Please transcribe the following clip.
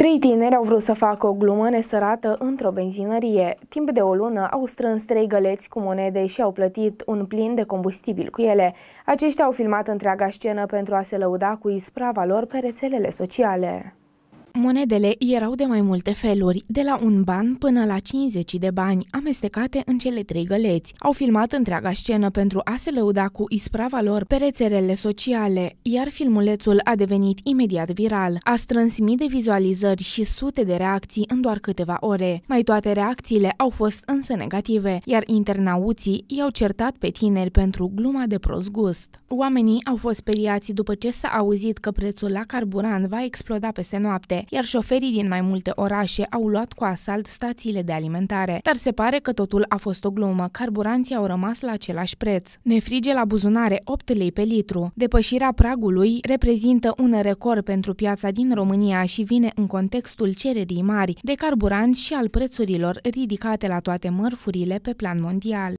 Trei tineri au vrut să facă o glumă nesărată într-o benzinărie. Timp de o lună au strâns trei găleți cu monede și au plătit un plin de combustibil cu ele. Aceștia au filmat întreaga scenă pentru a se lăuda cu isprava lor pe rețelele sociale. Monedele erau de mai multe feluri, de la un ban până la 50 de bani, amestecate în cele trei găleți. Au filmat întreaga scenă pentru a se lăuda cu isprava lor pe rețelele sociale, iar filmulețul a devenit imediat viral. A strâns mii de vizualizări și sute de reacții în doar câteva ore. Mai toate reacțiile au fost însă negative, iar internauții i-au certat pe tineri pentru gluma de prost gust. Oamenii au fost speriați după ce s-a auzit că prețul la carburant va exploda peste noapte, alimentare, iar șoferii din mai multe orașe au luat cu asalt stațiile de alimentare. Dar se pare că totul a fost o glumă, carburanții au rămas la același preț. Ne frige la buzunare 8 lei pe litru. Depășirea pragului reprezintă un record pentru piața din România și vine în contextul cererii mari de carburant și al prețurilor ridicate la toate mărfurile pe plan mondial.